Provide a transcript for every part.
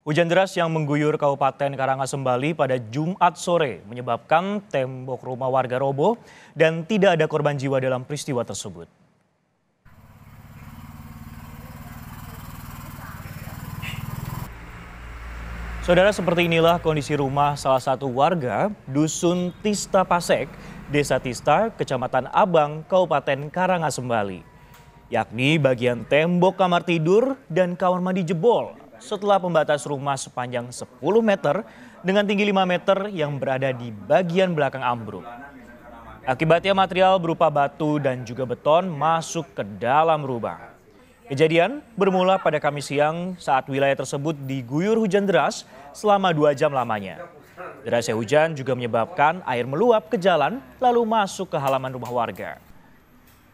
Hujan deras yang mengguyur Kabupaten Karangasem Bali pada Jumat sore menyebabkan tembok rumah warga roboh dan tidak ada korban jiwa dalam peristiwa tersebut. Saudara seperti inilah kondisi rumah salah satu warga Dusun Tista Pasek, Desa Tista, Kecamatan Abang, Kabupaten Karangasem Bali. Yakni bagian tembok kamar tidur dan kamar mandi jebol setelah pembatas rumah sepanjang 10 meter dengan tinggi 5 meter yang berada di bagian belakang ambruk. Akibatnya material berupa batu dan juga beton masuk ke dalam rumah. Kejadian bermula pada Kamis siang saat wilayah tersebut diguyur hujan deras selama dua jam lamanya. Derasnya hujan juga menyebabkan air meluap ke jalan lalu masuk ke halaman rumah warga.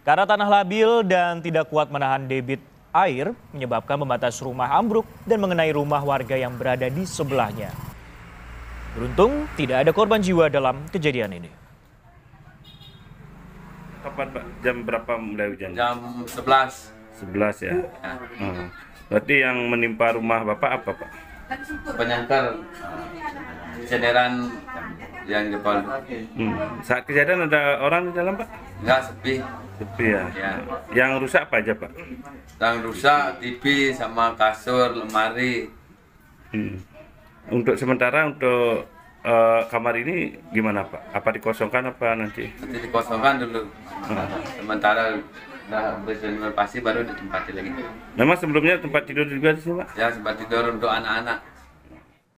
Karena tanah labil dan tidak kuat menahan debit air menyebabkan pembatas rumah ambruk dan mengenai rumah warga yang berada di sebelahnya. Beruntung tidak ada korban jiwa dalam kejadian ini. Kapan Pak? Jam berapa mulai hujan? Jam 11. 11 ya. ya. Hmm. Berarti yang menimpa rumah Bapak apa Pak? Penyangkar cederan yang depan. Hmm. Saat kejadian ada orang di dalam Pak? Enggak, sepi. Iya. Ya. Yang rusak apa aja pak? Yang rusak TV sama kasur, lemari. Hmm. Untuk sementara untuk uh, kamar ini gimana pak? Apa dikosongkan apa nanti? Nanti dikosongkan dulu. Hmm. Sementara Nah, renovasi baru ditempati lagi. Memang sebelumnya tempat tidur juga sih Pak? Ya, tempat tidur untuk anak-anak.